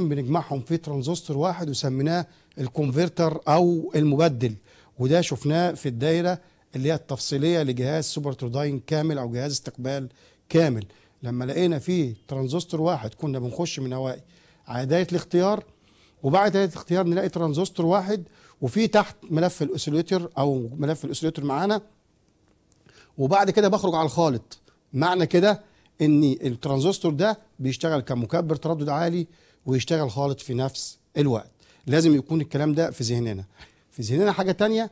بنجمعهم في ترانزستور واحد وسميناه الكونفرتر او المبدل وده شفناه في الدايره اللي هي التفصيليه لجهاز سوبر ترداين كامل او جهاز استقبال كامل لما لقينا فيه ترانزستور واحد كنا بنخش من هوائي على دايره الاختيار وبعد دايره الاختيار نلاقي ترانزستور واحد وفي تحت ملف الاوسيليتر او ملف الاوسيليتر معانا وبعد كده بخرج على الخالط معنى كده ان الترانزستور ده بيشتغل كمكبر تردد عالي ويشتغل خالص في نفس الوقت لازم يكون الكلام ده في ذهننا في ذهننا حاجه تانية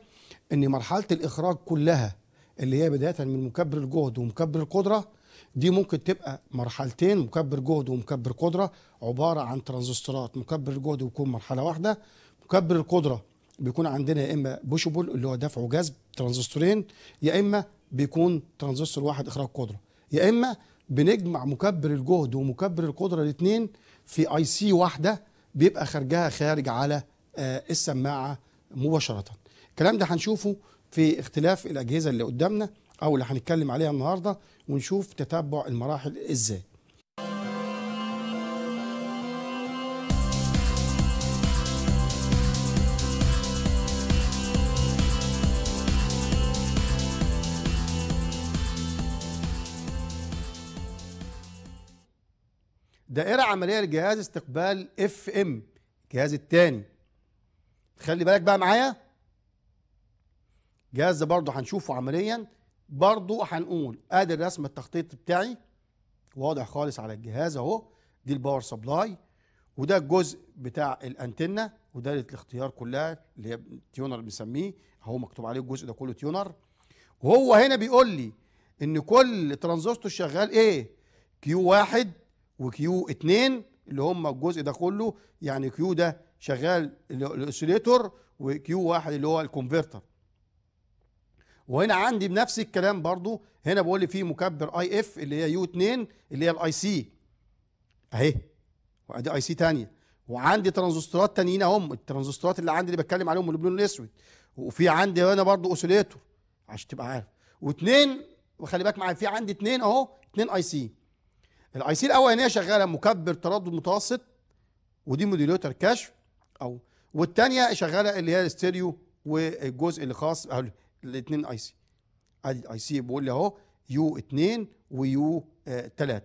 ان مرحله الاخراج كلها اللي هي بدايه من مكبر الجهد ومكبر القدره دي ممكن تبقى مرحلتين مكبر جهد ومكبر قدره عباره عن ترانزستورات مكبر الجهد بيكون مرحله واحده مكبر القدره بيكون عندنا يا اما بوشبل اللي هو دفع وجذب ترانزستورين يا اما بيكون ترانزستور واحد اخراج قدره يا اما بنجمع مكبر الجهد ومكبر القدره الاثنين في اي سي واحده بيبقى خارجها خارج على آه، السماعه مباشره الكلام ده هنشوفه في اختلاف الاجهزه اللي قدامنا او اللي هنتكلم عليها النهارده ونشوف تتبع المراحل ازاي دائرة عملية لجهاز استقبال اف ام الجهاز التاني خلي بالك بقى معايا جهاز ده برضه هنشوفه عمليا برضه هنقول ادي الرسم التخطيط بتاعي واضح خالص على الجهاز اهو دي الباور سبلاي وده الجزء بتاع الانتنه وداله الاختيار كلها اللي هي تيونر بنسميه اهو مكتوب عليه الجزء ده كله تيونر وهو هنا بيقول لي ان كل ترانزستور شغال ايه كيو واحد وكيو 2 اللي هم الجزء ده كله يعني كيو ده شغال الاوسيليتور وكيو واحد اللي هو الكونفرتر وهنا عندي بنفس الكلام برضو هنا بقول لي في مكبر اي اف اللي هي يو 2 اللي هي الاي سي اهي وادي اي سي ثانيه وعندي ترانزستورات ثانيين اهم الترانزستورات اللي عندي اللي بتكلم عليهم اللي البلون الاسود وفي عندي هنا برضو اوسيليتور عشان تبقى عارف واثنين وخلي بالك معايا في عندي اثنين اهو اثنين اي سي الاي سي الاولانيه شغاله مكبر تردد متوسط ودي موديليتر كشف او والثانيه شغاله اللي هي الاستيريو والجزء اللي خاص الاثنين اي سي ادي اي سي بقول لي اهو يو 2 ويو 3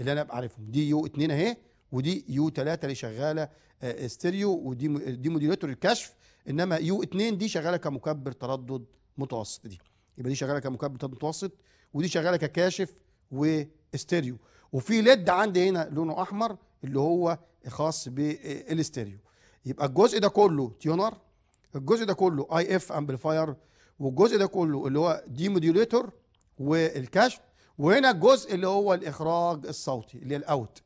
اللي انا بعرفهم دي يو 2 اهي ودي يو 3 اللي شغاله استيريو آه، ودي دي موديليتر الكشف انما يو 2 دي شغاله كمكبر تردد متوسط دي يبقى دي شغاله كمكبر تردد متوسط ودي شغاله ككاشف واستيريو وفي ليد عندي هنا لونه احمر اللي هو خاص بالاستيريو يبقى الجزء ده كله تيونر الجزء ده كله اي اف امبليفاير والجزء ده كله اللي هو دي موديوليتور والكشف وهنا الجزء اللي هو الاخراج الصوتي اللي هي الاوت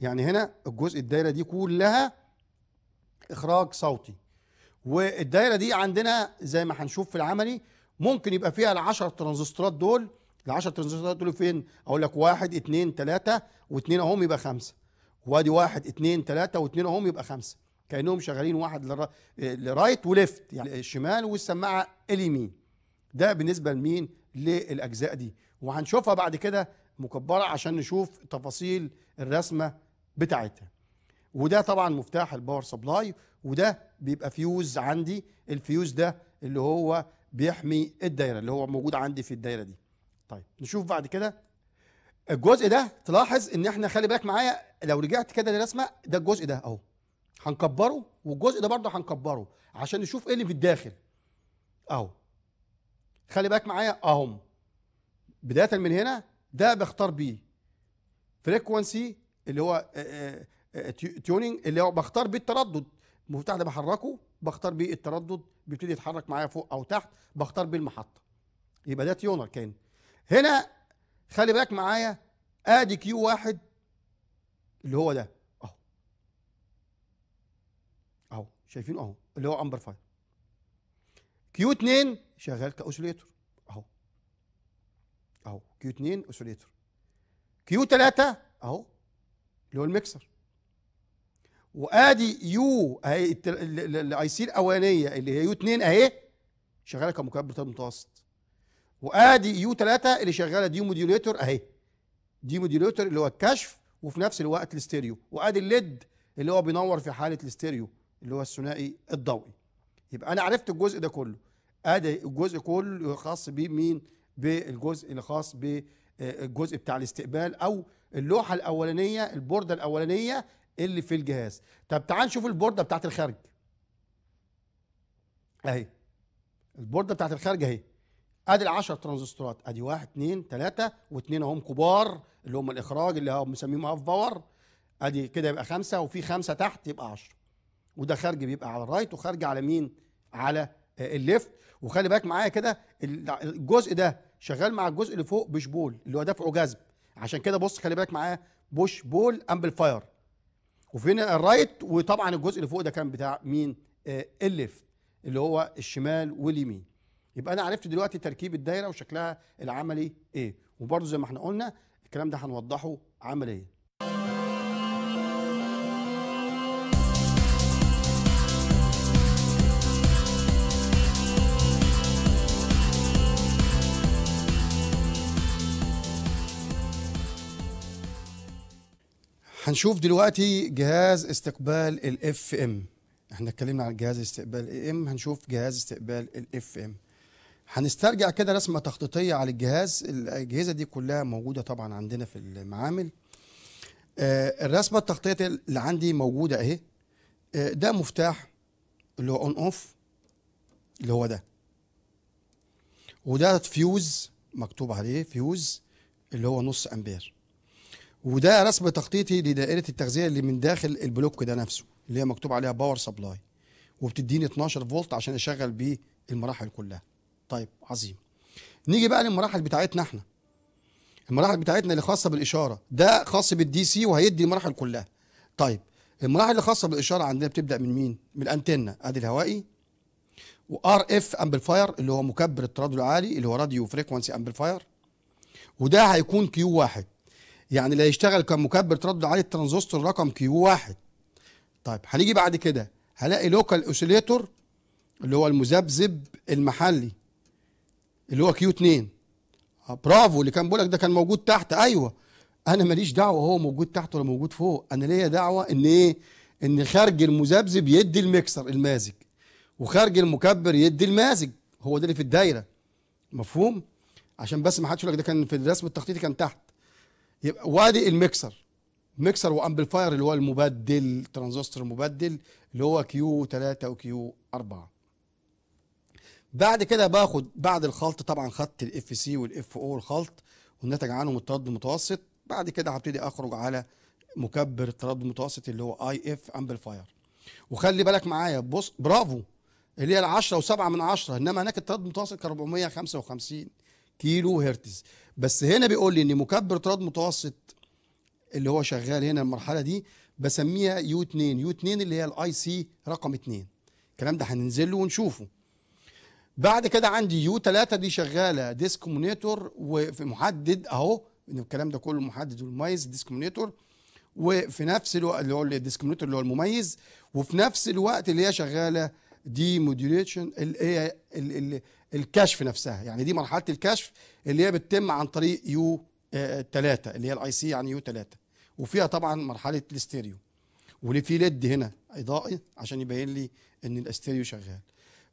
يعني هنا الجزء الدايره دي كلها اخراج صوتي والدايره دي عندنا زي ما هنشوف في العملي ممكن يبقى فيها ال 10 ترانزستورات دول ال 10 ترانزستورات دول فين؟ اقول لك واحد اثنين ثلاثه واثنين اهم يبقى خمسه وادي واحد اثنين ثلاثه واثنين اهم يبقى خمسه كانهم شغالين واحد لرا... لرايت وليفت يعني الشمال والسماعه اليمين ده بالنسبه لمين؟ للاجزاء دي وهنشوفها بعد كده مكبره عشان نشوف تفاصيل الرسمه بتاعتها وده طبعا مفتاح الباور سبلاي وده بيبقى فيوز عندي الفيوز ده اللي هو بيحمي الدايره اللي هو موجود عندي في الدايره دي طيب نشوف بعد كده الجزء ده تلاحظ ان احنا خلي بالك معايا لو رجعت كده للرسمه ده الجزء ده اهو هنكبره والجزء ده برضه هنكبره عشان نشوف ايه اللي في الداخل اهو خلي بالك معايا اهم بدايه من هنا ده بختار بيه فريكوانسي اللي هو تيوننج آه، آه، آه، اللي هو بختار بيه التردد المفتاح ده بحركه بختار بيه التردد بيبتدي يتحرك معايا فوق او تحت بختار بيه المحطه يبقى ده تيونر كان هنا خلي بالك معايا ادي كيو واحد اللي هو ده اهو اهو شايفينه اهو اللي هو امبر فاير كيو 2 شغال كاوسليتور اهو اهو كيو 2 اوسليتور كيو 3 اهو اللي هو الميكسر وادي يو اهي الاي سي الاولانيه اللي هي يو 2 اهي شغاله كمكبر متوسط وادي يو 3 اللي شغاله دي موديوليتور اهي دي موديوليتور اللي هو الكشف وفي نفس الوقت الاستيريو وادي الليد اللي هو بينور في حاله الاستيريو اللي هو الثنائي الضوئي يبقى انا عرفت الجزء ده كله ادي الجزء كله خاص بمين بالجزء اللي خاص بالجزء آه، بتاع الاستقبال او اللوحه الاولانيه البورده الاولانيه اللي في الجهاز طب تعال نشوف البورده بتاعت الخارج اهي البورده بتاعت الخارج اهي ادي ال 10 ترانزستورات ادي واحد اثنين ثلاثه واثنين اهم كبار اللي هم الاخراج اللي هم مسميهم هاف باور ادي كده يبقى خمسه وفي خمسه تحت يبقى 10 وده خارج بيبقى على الرايت وخارج على مين؟ على الليفت وخلي بالك معايا كده الجزء ده شغال مع الجزء اللي فوق بوش بول اللي هو دفعه جذب عشان كده بص خلي بالك معايا بوش بول امبليفاير وفين الرايت وطبعا الجزء اللي فوق ده كان بتاع مين؟ آه، الليفت اللي هو الشمال واليمين يبقى انا عرفت دلوقتي تركيب الدايره وشكلها العملي ايه وبرضه زي ما احنا قلنا الكلام ده هنوضحه عمليا هنشوف دلوقتي جهاز استقبال الاف ام احنا اتكلمنا عن جهاز استقبال ام هنشوف جهاز استقبال الاف ام هنسترجع كده رسمه تخطيطيه على الجهاز الاجهزه دي كلها موجوده طبعا عندنا في المعامل آه، الرسمه التخطيطيه اللي عندي موجوده اهي آه، ده مفتاح اللي هو اون اوف اللي هو ده وده فيوز مكتوب عليه فيوز اللي هو نص امبير وده رسم تخطيطي لدائره التغذيه اللي من داخل البلوك ده نفسه اللي هي مكتوب عليها باور سبلاي وبتديني 12 فولت عشان اشغل بيه المراحل كلها طيب عظيم نيجي بقى للمراحل بتاعتنا احنا المراحل بتاعتنا اللي خاصه بالاشاره ده خاص بالدي سي وهيدي المراحل كلها طيب المراحل اللي خاصه بالاشاره عندنا بتبدا من مين من الانتنه ادي الهوائي وار اف امبليفاير اللي هو مكبر التردد العالي اللي هو راديو فريكوانسي امبليفاير وده هيكون كيو واحد يعني اللي هيشتغل كمكبر تردد عالي الترانزستور رقم كيو واحد طيب هنيجي بعد كده هلاقي لوكال اوسيليتور اللي هو المذبذب المحلي اللي هو كيو 2 آه، برافو اللي كان بيقولك ده كان موجود تحت ايوه انا ماليش دعوه هو موجود تحت ولا موجود فوق انا ليا دعوه ان ايه ان خارج المذبذب يدي الميكسر المازج وخارج المكبر يدي المازج هو ده اللي في الدايره مفهوم عشان بس ما حدش يقول لك ده كان في الرسم التخطيطي كان تحت يبقى وادي الميكسر ميكسر وامبليفاير اللي هو المبدل ترانزستور مبدل اللي هو كيو 3 وكيو 4 بعد كده باخد بعد الخلط طبعا خدت الاف سي والاف او الخلط والناتج عنهم التردد المتوسط بعد كده هبتدي اخرج على مكبر التردد المتوسط اللي هو اي اف امبليفاير وخلي بالك معايا بص برافو اللي هي ال 10 و7 من 10 انما هناك التردد المتوسط كان 455 كيلو هرتز بس هنا بيقول لي ان مكبر التردد المتوسط اللي هو شغال هنا المرحله دي بسميها يو 2 يو 2 اللي هي الاي سي رقم 2 الكلام ده هننزل له ونشوفه بعد كده عندي يو 3 دي شغاله ديسكومنيتور وفي محدد اهو الكلام ده كله محدد والمميز ديسكومنيتور وفي نفس الوقت اللي هو الديسكومنيتور اللي هو المميز وفي نفس الوقت اللي هي شغاله دي موديوليشن اللي هي الكشف نفسها يعني دي مرحله الكشف اللي هي بتتم عن طريق يو 3 اللي هي الاي سي يعني يو 3 وفيها طبعا مرحله الاستيريو واللي في ليد هنا اضائي عشان يبين لي ان الاستيريو شغال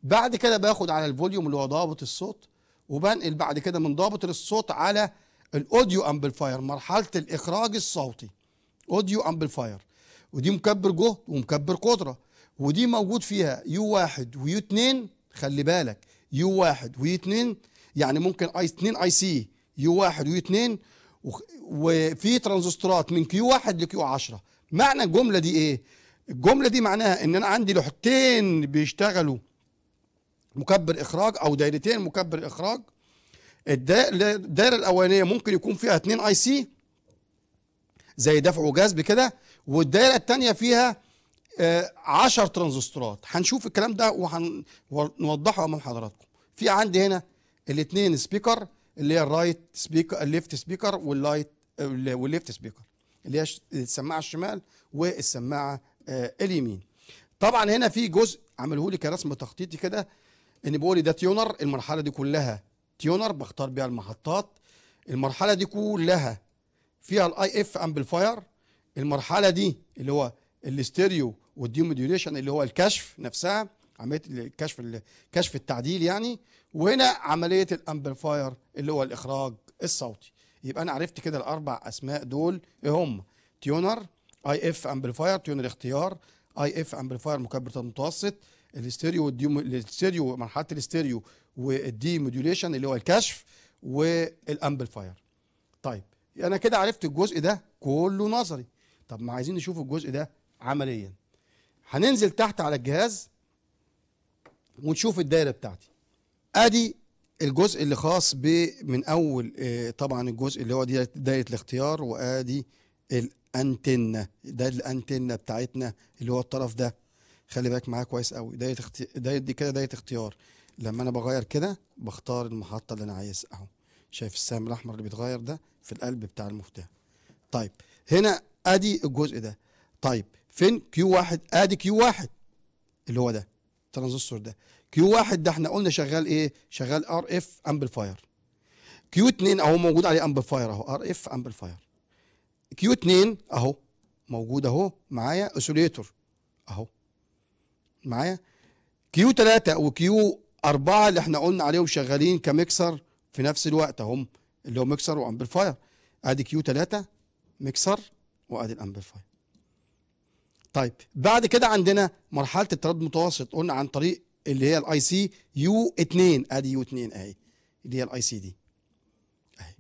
بعد كده باخد على الفوليوم اللي هو ضابط الصوت وبنقل بعد كده من ضابط الصوت على الاوديو امبليفاير مرحله الاخراج الصوتي اوديو امبليفاير ودي مكبر جهد ومكبر قدره ودي موجود فيها يو واحد ويو اتنين خلي بالك يو واحد ويو اتنين يعني ممكن اي اتنين اي سي يو واحد ويو اتنين وفي ترانزستورات من كيو واحد لكيو عشرة معنى الجمله دي ايه الجمله دي معناها ان انا عندي لوحتين بيشتغلوا مكبر اخراج او دايرتين مكبر اخراج الدايره الاولانيه ممكن يكون فيها اثنين اي سي زي دفع وجذب كده والدايره الثانيه فيها 10 آه، ترانزستورات هنشوف الكلام ده وهنوضحه امام حضراتكم في عندي هنا الاثنين سبيكر اللي هي الرايت سبيكر الليفت سبيكر واللايت آه، والليفت سبيكر اللي هي السماعه الشمال والسماعه آه، اليمين طبعا هنا في جزء عمله لي كرسم تخطيطي كده ان بيقول لي إيه، ده تيونر المرحله دي كلها تيونر بختار بيها المحطات المرحله دي كلها فيها الاي اف امبليفاير المرحله دي اللي هو الاستيريو والديوموديوليشن اللي هو الكشف نفسها عمليه الكشف كشف التعديل يعني وهنا عمليه الامبليفاير اللي هو الاخراج الصوتي يبقى انا عرفت كده الاربع اسماء دول ايه هم تيونر اي اف امبليفاير تيونر اختيار اي اف امبليفاير مكبر متوسط الاستيريو والديوم الاستيريو مرحله الاستيريو والدي موديوليشن اللي هو الكشف والامبلفاير طيب انا كده عرفت الجزء ده كله نظري طب ما عايزين نشوف الجزء ده عمليا هننزل تحت على الجهاز ونشوف الدايره بتاعتي ادي الجزء اللي خاص ب من اول آه، طبعا الجزء اللي هو دي دايره الاختيار وادي الانتنه ده الانتنه بتاعتنا اللي هو الطرف ده خلي بالك معاه كويس قوي دايره اختي... دايره دي كده دايره اختيار لما انا بغير كده بختار المحطه اللي انا عايزها اهو شايف السهم الاحمر اللي بيتغير ده في القلب بتاع المفتاح طيب هنا ادي الجزء ده طيب فين كيو واحد ادي كيو واحد اللي هو ده الترانزستور ده كيو واحد ده احنا قلنا شغال ايه شغال ار اف امبليفاير كيو 2 اهو موجود عليه امبليفاير اهو ار اف امبليفاير كيو 2 اهو موجود اهو معايا اوسيليتور اهو معايا كيو 3 وكيو 4 اللي احنا قلنا عليهم شغالين كمكسر في نفس الوقت اهم اللي هو مكسر وامبليفاير ادي كيو 3 مكسر وادي الامبليفاير طيب بعد كده عندنا مرحله التردد المتوسط قلنا عن طريق اللي هي الاي سي يو 2 ادي يو 2 اهي اللي هي الاي سي دي اهي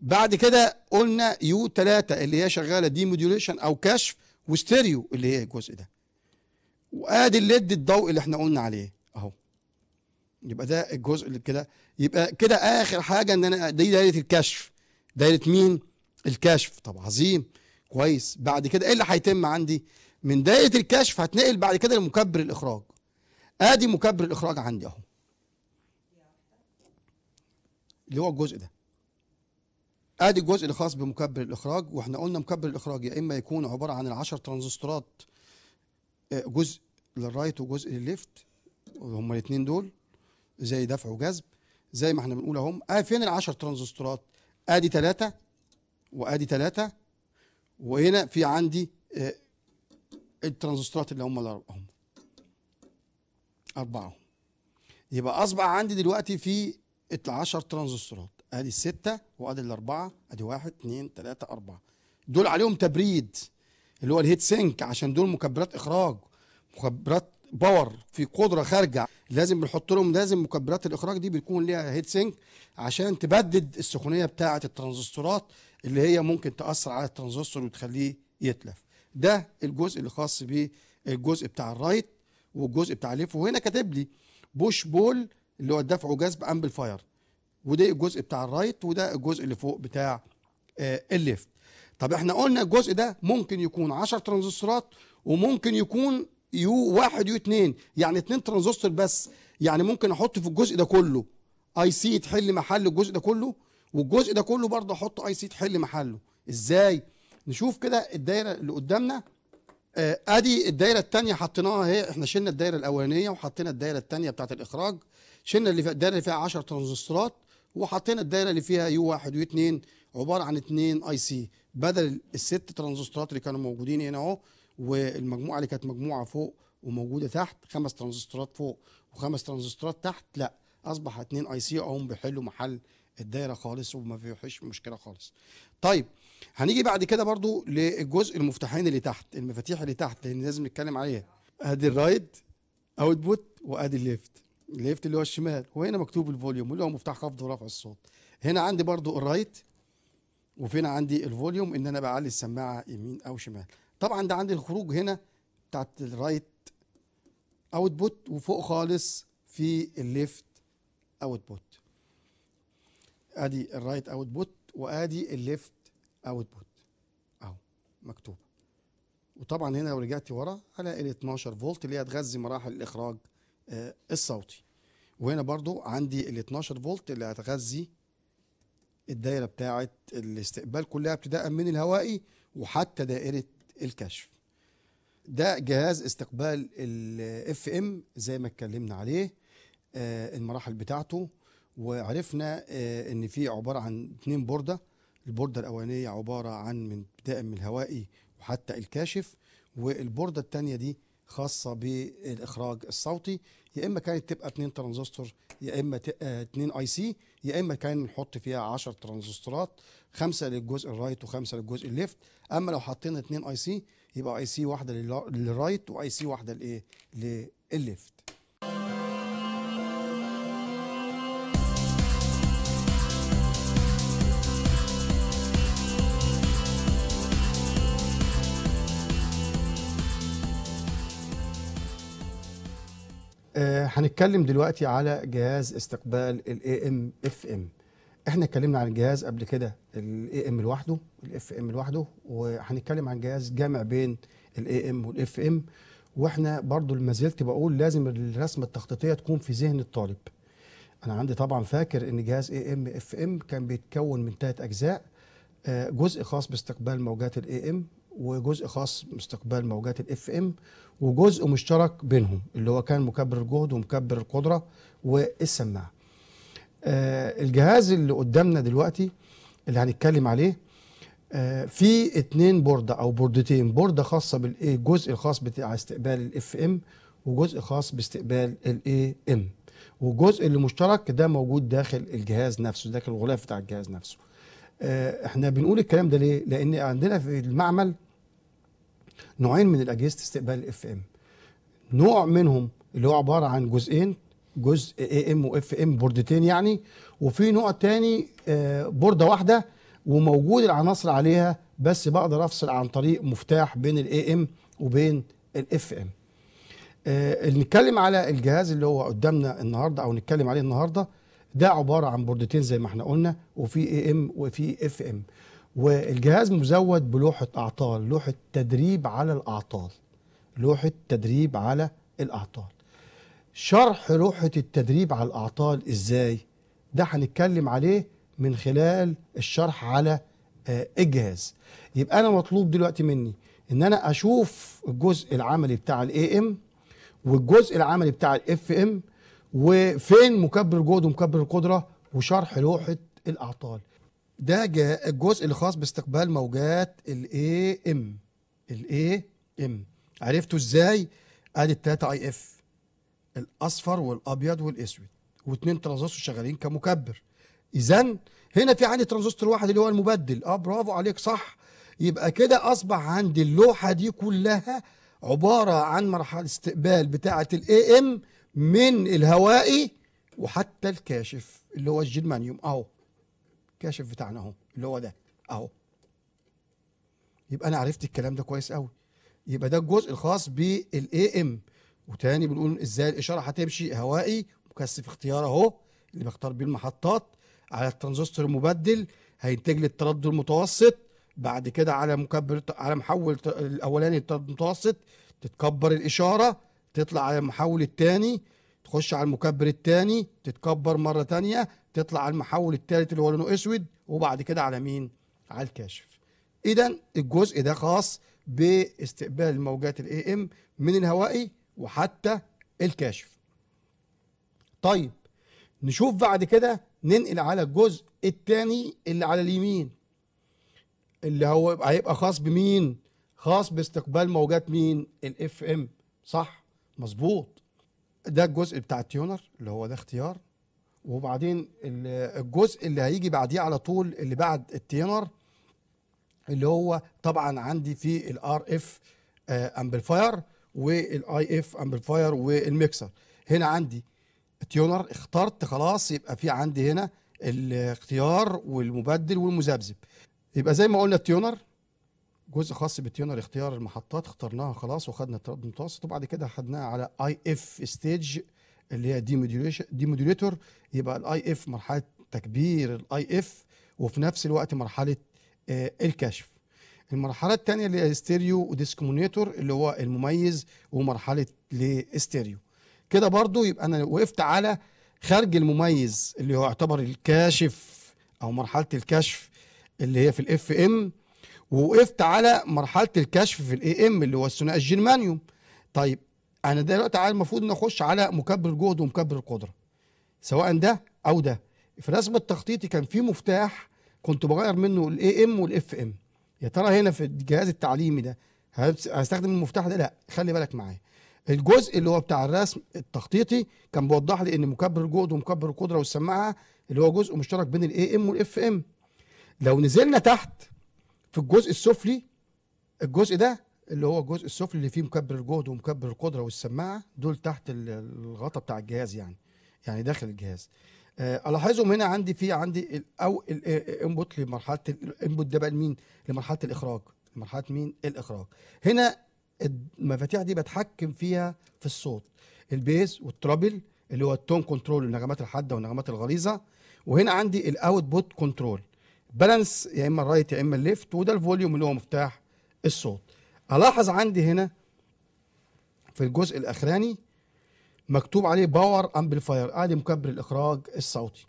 بعد كده قلنا يو 3 اللي هي شغاله دي موديوليشن او كشف وستيريو اللي هي الجزء ده وادي الليد الضوء اللي احنا قلنا عليه اهو يبقى ده الجزء اللي كده يبقى كده اخر حاجه ان انا دي دايره الكشف دايره مين الكشف طب عظيم كويس بعد كده ايه اللي هيتم عندي من دايره الكشف هتنقل بعد كده لمكبر الاخراج ادي مكبر الاخراج عندي اهو اللي هو الجزء ده ادي الجزء الخاص بمكبر الاخراج واحنا قلنا مكبر الاخراج يا اما يكون عباره عن العشر ترانزستورات آه، جزء للرايت وجزء للليفت هما الاثنين دول زي دفع وجذب زي ما احنا بنقول اهم اه فين ال10 ترانزستورات ادي ثلاثة وادي ثلاثة وهنا في عندي آه الترانزستورات اللي هم الاربعه اربعه يبقى اصبح عندي دلوقتي في ال 10 ترانزستورات ادي الستة وادي الاربعة ادي واحد اثنين ثلاثه اربعة دول عليهم تبريد اللي هو الهيت سينك عشان دول مكبرات اخراج مكبرات باور في قدره خارجه لازم بنحط لهم لازم مكبرات الاخراج دي بتكون ليها هيت سينك عشان تبدد السخونيه بتاعه الترانزستورات اللي هي ممكن تاثر على الترانزستور وتخليه يتلف ده الجزء اللي خاص بالجزء بتاع الرايت والجزء بتاع الليف وهنا كاتب لي بوش بول اللي هو الدفع وجذب فاير وده الجزء بتاع الرايت وده الجزء اللي فوق بتاع آه، الليفت طب احنا قلنا الجزء ده ممكن يكون 10 ترانزستورات وممكن يكون يو واحد يو اتنين يعني اتنين ترانزستور بس يعني ممكن احط في الجزء ده كله اي سي تحل محل الجزء ده كله والجزء ده كله برضه احط اي سي تحل محله ازاي نشوف كده الدايره اللي قدامنا آه ادي الدايره الثانيه حطيناها اهي احنا شلنا الدايره الاولانيه وحطينا الدايره الثانيه بتاعه الاخراج شلنا اللي الدايره اللي فيها 10 ترانزستورات وحطينا الدايره اللي فيها يو 1 ويو 2 عباره عن 2 اي سي بدل الست ترانزستورات اللي كانوا موجودين هنا اهو والمجموعه اللي كانت مجموعه فوق وموجوده تحت خمس ترانزستورات فوق وخمس ترانزستورات تحت لا اصبح اتنين اي سي اهم بيحلوا محل الدايره خالص وما فيهوش مشكله خالص طيب هنيجي بعد كده برضو للجزء المفتاحين اللي تحت المفاتيح اللي تحت لان لازم نتكلم عليها ادي الرايت اوتبوت وادي الليفت الليفت اللي هو الشمال وهنا مكتوب الفوليوم اللي هو مفتاح خفض ورفع الصوت هنا عندي برضو الرايت وفين عندي الفوليوم ان انا بعلي السماعه يمين او شمال طبعا ده عندي الخروج هنا بتاعت الرايت اوتبوت وفوق خالص في الليفت اوتبوت ادي الرايت اوتبوت وادي الليفت اوتبوت اهو مكتوبه وطبعا هنا لو رجعت ورا هلاقي ال 12 فولت اللي هي هتغذي مراحل الاخراج آه الصوتي وهنا برضو عندي ال 12 فولت اللي هتغذي الدايره بتاعه الاستقبال كلها ابتداء من الهوائي وحتى دائره الكشف ده جهاز استقبال الاف ام زي ما اتكلمنا عليه آه، المراحل بتاعته وعرفنا آه، ان في عباره عن اتنين بورده البورده الاولانيه عباره عن من ابتداء من الهوائي وحتى الكاشف والبورده الثانيه دي خاصه بالاخراج الصوتي يا اما كانت تبقى 2 ترانزستور يا اما اثنين آه، اي سي يا اما كان نحط فيها 10 ترانزستورات خمسه للجزء الرايت وخمسه للجزء الليفت اما لو حطينا 2 اي سي يبقى اي سي واحده للرايت واي سي واحده للايه؟ للليفت هنتكلم دلوقتي على جهاز استقبال الاي ام اف ام احنا اتكلمنا عن الجهاز قبل كده الاي ام لوحده الاف ام لوحده وهنتكلم عن جهاز جامع بين الاي ام والاف ام واحنا برضو ما زلت بقول لازم الرسمه التخطيطيه تكون في ذهن الطالب انا عندي طبعا فاكر ان جهاز اي ام اف ام كان بيتكون من ثلاث اجزاء آه، جزء خاص باستقبال موجات الاي ام وجزء خاص باستقبال موجات الاف ام وجزء مشترك بينهم اللي هو كان مكبر الجهد ومكبر القدره والسماعه. آه الجهاز اللي قدامنا دلوقتي اللي هنتكلم عليه آه في اتنين بوردة او بوردتين بوردة خاصة جزء الخاص بتاع استقبال الاف ام وجزء خاص باستقبال الاي ام والجزء اللي مشترك ده موجود داخل الجهاز نفسه داخل الغلاف بتاع الجهاز نفسه آه احنا بنقول الكلام ده ليه لان عندنا في المعمل نوعين من الاجهزه استقبال الاف ام نوع منهم اللي هو عباره عن جزئين جزء اي ام واف ام بوردتين يعني وفي نوع تاني آه، بورده واحده وموجود العناصر عليها بس بقدر افصل عن طريق مفتاح بين الاي ام وبين الاف ام آه، نتكلم على الجهاز اللي هو قدامنا النهارده او نتكلم عليه النهارده ده عباره عن بوردتين زي ما احنا قلنا وفي اي ام وفي اف ام والجهاز مزود بلوحة أعطال لوحة تدريب على الأعطال لوحة تدريب على الأعطال شرح لوحة التدريب على الأعطال إزاي ده هنتكلم عليه من خلال الشرح على آه، الجهاز يبقى أنا مطلوب دلوقتي مني إن أنا أشوف الجزء العملي بتاع الاي ام والجزء العملي بتاع الاف ام وفين مكبر الجهد ومكبر القدرة وشرح لوحة الأعطال ده الجزء الخاص باستقبال موجات الاي ام الاي ام عرفته ازاي؟ ادي التاتا اي اف الاصفر والابيض والاسود واثنين ترانزستور شغالين كمكبر اذا هنا في عندي ترانزستور واحد اللي هو المبدل اه برافو عليك صح يبقى كده اصبح عندي اللوحه دي كلها عباره عن مرحله استقبال بتاعه الاي ام من الهوائي وحتى الكاشف اللي هو الجرمانيوم اهو الكاشف بتاعنا اهو اللي هو ده اهو يبقى انا عرفت الكلام ده كويس قوي يبقى ده الجزء الخاص بالاي ام وتاني بنقول ازاي الاشاره هتمشي هوائي مكثف اختيار اهو اللي بختار بيه المحطات على الترانزستور المبدل هينتج لي التردد المتوسط بعد كده على مكبر على محول الاولاني التردد المتوسط تتكبر الاشاره تطلع على المحول الثاني تخش على المكبر الثاني تتكبر مره ثانيه تطلع على المحول الثالث اللي هو لونه اسود وبعد كده على مين على الكاشف اذا الجزء ده خاص باستقبال الموجات الاي ام من الهوائي وحتى الكاشف طيب نشوف بعد كده ننقل على الجزء الثاني اللي على اليمين اللي هو هيبقى خاص بمين خاص باستقبال موجات مين الاف ام صح مظبوط ده الجزء بتاع التيونر اللي هو ده اختيار وبعدين الجزء اللي هيجي بعديه على طول اللي بعد التينر اللي هو طبعا عندي في الار اف امبلفاير والاي اف امبلفاير والميكسر هنا عندي تيونر اخترت خلاص يبقى في عندي هنا الاختيار والمبدل والمذبذب يبقى زي ما قلنا التيونر جزء خاص بالتيونر اختيار المحطات اخترناها خلاص وخدنا التردد المتوسط وبعد كده خدناها على اي اف ستيج اللي هي دي ديموديوليتور يبقى الاي اف مرحله تكبير الاي اف وفي نفس الوقت مرحله آه، الكشف المرحله الثانيه اللي هي ستيريو وديسكومونيتور اللي هو المميز ومرحله الاستيريو كده برضو يبقى انا وقفت على خارج المميز اللي هو يعتبر الكاشف او مرحله الكشف اللي هي في الاف ام ووقفت على مرحله الكشف في الاي ام اللي هو الثنائي الجرمانيوم طيب انا دلوقتي المفروض ان اخش على مكبر الجهد ومكبر القدره سواء ده او ده في رسم التخطيطي كان في مفتاح كنت بغير منه الاي ام والاف ام يا ترى هنا في الجهاز التعليمي ده هستخدم المفتاح ده لا خلي بالك معايا الجزء اللي هو بتاع الرسم التخطيطي كان بيوضح لي ان مكبر الجهد ومكبر القدره والسماعه اللي هو جزء مشترك بين الاي ام والاف ام لو نزلنا تحت في الجزء السفلي الجزء ده اللي هو الجزء السفلي اللي فيه مكبر الجهد ومكبر القدره والسماعه دول تحت الغطاء بتاع الجهاز يعني يعني داخل الجهاز آه، الاحظهم هنا عندي في عندي او الانبوت آه، آه، لمرحله الانبوت ده بقى لمين لمرحله الاخراج مرحله مين الاخراج هنا المفاتيح دي بتحكم فيها في الصوت البيز والترابل اللي هو التون كنترول النغمات الحاده والنغمات الغليظه وهنا عندي الاوت بوت كنترول بالانس يا اما الرايت يا اما الليفت وده الفوليوم اللي هو مفتاح الصوت الاحظ عندي هنا في الجزء الاخراني مكتوب عليه باور امبليفاير ادي مكبر الاخراج الصوتي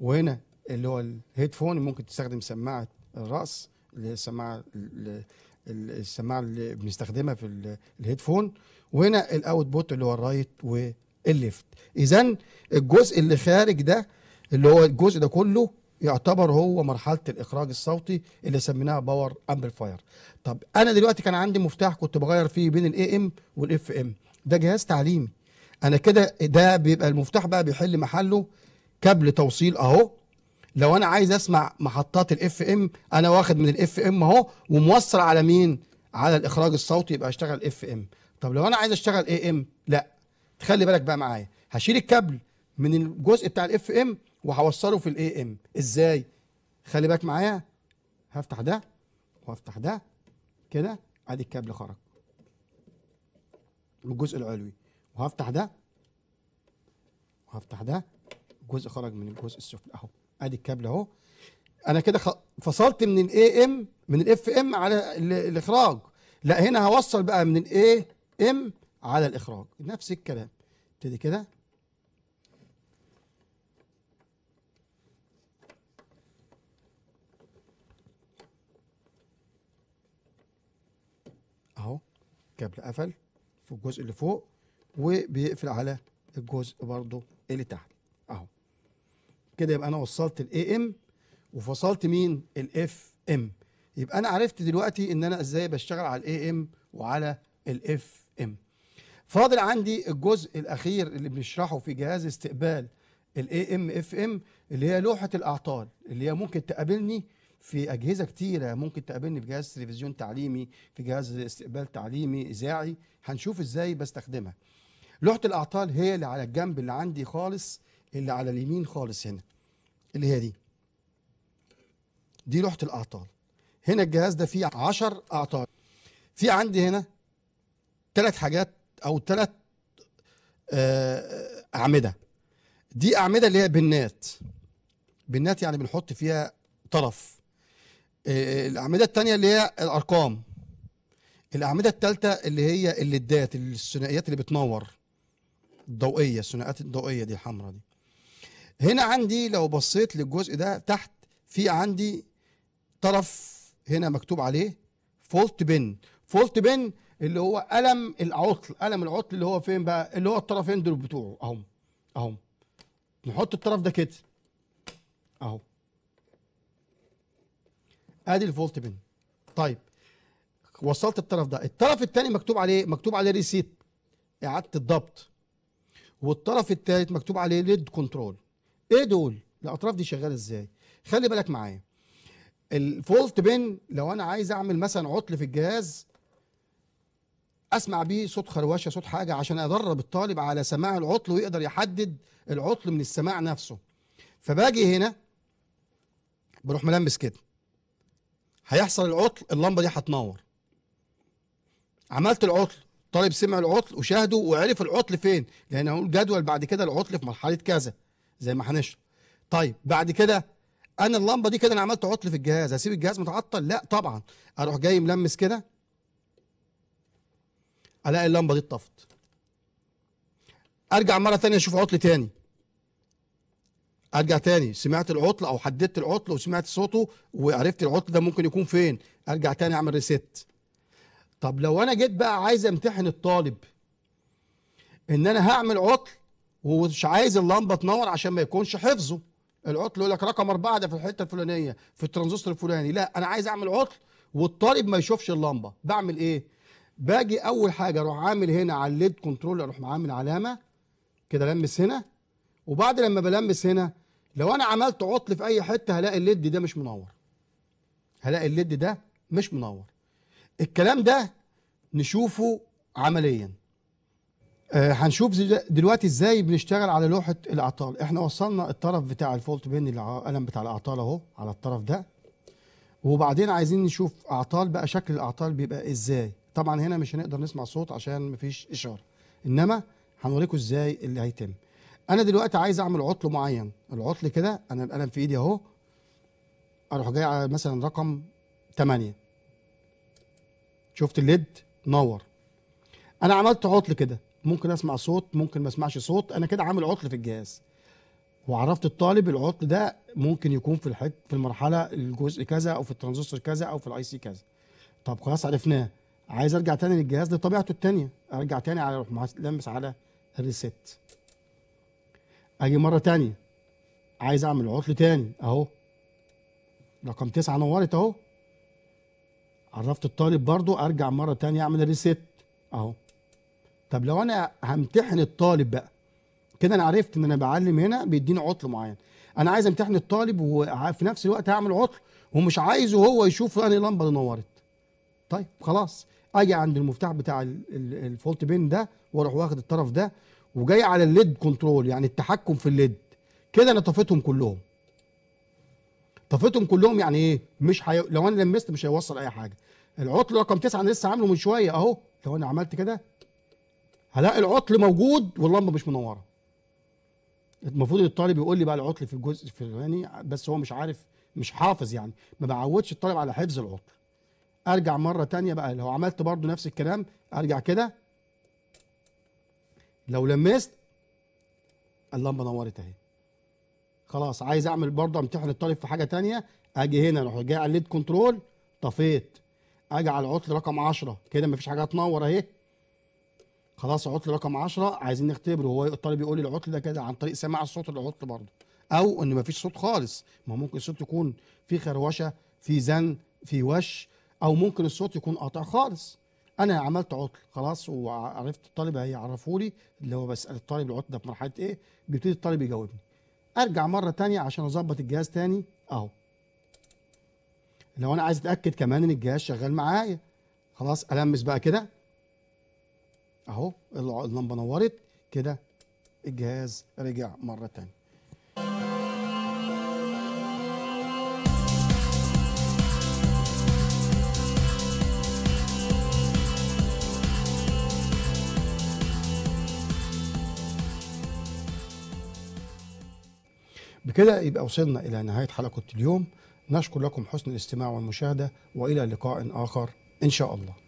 وهنا اللي هو الهيدفون ممكن تستخدم سماعه الراس اللي هي السماعه السماعه اللي بنستخدمها في الهيدفون وهنا الاوت بوت اللي هو الرايت والليفت اذا الجزء اللي خارج ده اللي هو الجزء ده كله يعتبر هو مرحله الاخراج الصوتي اللي سميناها باور امبليفاير طب انا دلوقتي كان عندي مفتاح كنت بغير فيه بين الاي ام والاف ام ده جهاز تعليمي انا كده ده بيبقى المفتاح بقى بيحل محله كابل توصيل اهو لو انا عايز اسمع محطات الاف ام انا واخد من الاف ام اهو وموصل على مين على الاخراج الصوتي يبقى اشتغل اف ام طب لو انا عايز اشتغل اي ام لا تخلي بالك بقى معايا هشيل الكابل من الجزء بتاع الاف ام وهوصله في الاي ام ازاي خلي بالك معايا هفتح ده وافتح ده كده ادي الكابل خرج من الجزء العلوي وهفتح ده وهفتح ده جزء خرج من الجزء السفلي اهو ادي الكابل اهو انا كده فصلت من الاي ام من الاف ام على الاخراج لا هنا هوصل بقى من الاي ام على الاخراج نفس الكلام ابتدي كده الكابل قفل في الجزء اللي فوق وبيقفل على الجزء برضو اللي تحت اهو كده يبقى انا وصلت الاي ام وفصلت مين الاف ام يبقى انا عرفت دلوقتي ان انا ازاي بشتغل على الاي ام وعلى الاف ام فاضل عندي الجزء الاخير اللي بنشرحه في جهاز استقبال الاي ام اف ام اللي هي لوحه الاعطال اللي هي ممكن تقابلني في اجهزه كتيره ممكن تقابلني في جهاز تلفزيون تعليمي في جهاز استقبال تعليمي اذاعي هنشوف ازاي بستخدمها لوحه الاعطال هي اللي على الجنب اللي عندي خالص اللي على اليمين خالص هنا اللي هي دي دي لوحه الاعطال هنا الجهاز ده فيه 10 اعطال في عندي هنا ثلاث حاجات او ثلاث آه، اعمده دي اعمده اللي هي بنات بنات يعني بنحط فيها طرف آه، الاعمده الثانيه اللي هي الارقام الاعمده الثالثه اللي هي الليدات الثنائيات اللي بتنور الضوئيه الثنائيات الضوئيه دي الحمراء دي هنا عندي لو بصيت للجزء ده تحت في عندي طرف هنا مكتوب عليه فولت بن فولت بن اللي هو قلم العطل قلم العطل اللي هو فين بقى اللي هو الطرفين دول بتوعه اهم اهم نحط الطرف ده كده اهو ادي الفولت بن طيب وصلت الطرف ده الطرف الثاني مكتوب عليه مكتوب عليه ريسيت اعاده الضبط والطرف الثالث مكتوب عليه ليد كنترول ايه دول الاطراف دي شغاله ازاي خلي بالك معايا الفولت بن لو انا عايز اعمل مثلا عطل في الجهاز اسمع بيه صوت خروشه صوت حاجه عشان ادرب الطالب على سماع العطل ويقدر يحدد العطل من السماع نفسه فباجي هنا بروح ملمس كده هيحصل العطل اللمبه دي هتنور عملت العطل طالب سمع العطل وشاهده وعرف العطل فين لان هقول جدول بعد كده العطل في مرحله كذا زي ما هنشرح طيب بعد كده انا اللمبه دي كده انا عملت عطل في الجهاز هسيب الجهاز متعطل لا طبعا اروح جاي ملمس كده الاقي اللمبه دي اتطفت ارجع مره ثانيه اشوف عطل تاني ارجع تاني سمعت العطل او حددت العطل وسمعت صوته وعرفت العطل ده ممكن يكون فين ارجع تاني اعمل ريست طب لو انا جيت بقى عايز امتحن الطالب ان انا هعمل عطل ومش عايز اللمبه تنور عشان ما يكونش حفظه العطل يقول لك رقم أربعة ده في الحته الفلانيه في الترانزستور الفلاني لا انا عايز اعمل عطل والطالب ما يشوفش اللمبه بعمل ايه باجي اول حاجه اروح عامل هنا على الليد كنترول اروح عامل علامه كده لمس هنا وبعد لما بلمس هنا لو انا عملت عطل في اي حته هلاقي الليد ده مش منور هلاقي الليد ده مش منور الكلام ده نشوفه عمليا آه هنشوف دلوقتي ازاي بنشتغل على لوحه الاعطال احنا وصلنا الطرف بتاع الفولت بين القلم بتاع الاعطال اهو على الطرف ده وبعدين عايزين نشوف اعطال بقى شكل الاعطال بيبقى ازاي طبعا هنا مش هنقدر نسمع صوت عشان مفيش اشاره انما هنوريكم ازاي اللي هيتم انا دلوقتي عايز اعمل عطل معين العطل كده انا القلم في ايدي اهو اروح جاي على مثلا رقم 8 شفت الليد نور انا عملت عطل كده ممكن اسمع صوت ممكن ما اسمعش صوت انا كده عامل عطل في الجهاز وعرفت الطالب العطل ده ممكن يكون في الحك في المرحله الجزء كذا او في الترانزستور كذا او في الاي سي كذا طب خلاص عرفناه عايز ارجع تاني للجهاز لطبيعته التانيه ارجع تاني على اروح لمس على الريسيت اجي مره تانية عايز اعمل عطل تاني اهو رقم تسعة نورت اهو عرفت الطالب برضو ارجع مره تانية اعمل ريست اهو طب لو انا همتحن الطالب بقى كده انا عرفت ان انا بعلم هنا بيديني عطل معين انا عايز امتحن الطالب وفي نفس الوقت هعمل عطل ومش عايزه هو يشوف انهي لمبه اللي نورت طيب خلاص اجي عند المفتاح بتاع الفولت بين ده واروح واخد الطرف ده وجاي على الليد كنترول يعني التحكم في الليد كده انا طفيتهم كلهم طفيتهم كلهم يعني ايه مش حي... لو انا لمست مش هيوصل اي حاجه العطل رقم 9 انا لسه عامله من شويه اهو لو انا عملت كده هلاقي العطل موجود واللمبه مش منوره المفروض الطالب يقول لي بقى العطل في الجزء الفلاني بس هو مش عارف مش حافظ يعني ما بعودش الطالب على حفظ العطل ارجع مره تانية بقى لو عملت برضو نفس الكلام ارجع كده لو لمست اللمبه نورت اهي خلاص عايز اعمل برضه امتحن الطالب في حاجه تانية اجي هنا اروح جاي على الليد كنترول طفيت اجي على العطل رقم 10 كده مفيش حاجه تنور اهي خلاص عطل رقم 10 عايزين نختبره هو الطالب يقول لي العطل ده كده عن طريق سماع الصوت العطل برضه او ان مفيش صوت خالص ما ممكن الصوت يكون في خروشه في زن في وش او ممكن الصوت يكون قاطع خالص انا عملت عطل خلاص وعرفت الطالب هيعرفوا لي اللي هو بسال الطالب العطل ده في مرحله ايه بيبتدي الطالب يجاوبني ارجع مره تانية عشان اظبط الجهاز تاني اهو لو انا عايز اتاكد كمان ان الجهاز شغال معايا خلاص المس بقى كده اهو اللمبه نورت كده الجهاز رجع مره تانية بكده يبقى وصلنا إلى نهاية حلقة اليوم نشكر لكم حسن الاستماع والمشاهدة وإلى لقاء آخر إن شاء الله